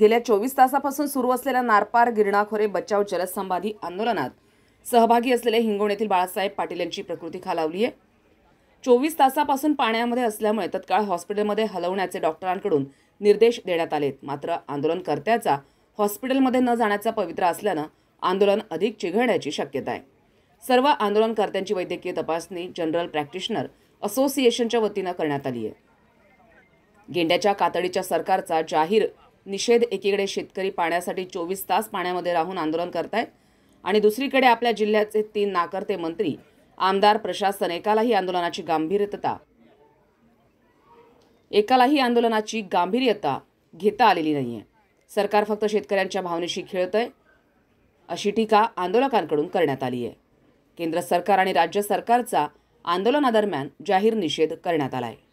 गेल्या चोवीस तासापासून सुरू असलेल्या नारपार गिरणाखोरे बचाव जलसंबाधी आंदोलनात सहभागी असलेले येथील बाळासाहेब पाटील यांची प्रकृती खालावली आहे चोवीस तासापासून पाण्यामध्ये असल्यामुळे तत्काळ हॉस्पिटलमध्ये हलवण्याचे डॉक्टरांकडून निर्देश देण्यात आलेत मात्र आंदोलनकर्त्याचा हॉस्पिटलमध्ये न जाण्याचा पवित्र असल्यानं आंदोलन अधिक चिघळण्याची शक्यता आहे सर्व आंदोलनकर्त्यांची वैद्यकीय तपासणी जनरल प्रॅक्टिशनर असोसिएशनच्या वतीनं करण्यात आली आहे गेंड्याच्या कातडीच्या सरकारचा जाहीर निषेध एकीकडे शेतकरी पाण्यासाठी चोवीस तास पाण्यामध्ये राहून आंदोलन करत आहेत आणि दुसरीकडे आपल्या जिल्ह्याचे तीन नाकर्ते मंत्री आमदार प्रशासन एकालाही आंदोलनाची गांभीर्यता एकालाही आंदोलनाची गांभीर्यता घेता आलेली नाही आहे सरकार फक्त शेतकऱ्यांच्या भावनेशी आहे अशी टीका आंदोलकांकडून करण्यात आली आहे केंद्र सरकार आणि राज्य सरकारचा आंदोलनादरम्यान जाहीर निषेध करण्यात आला आहे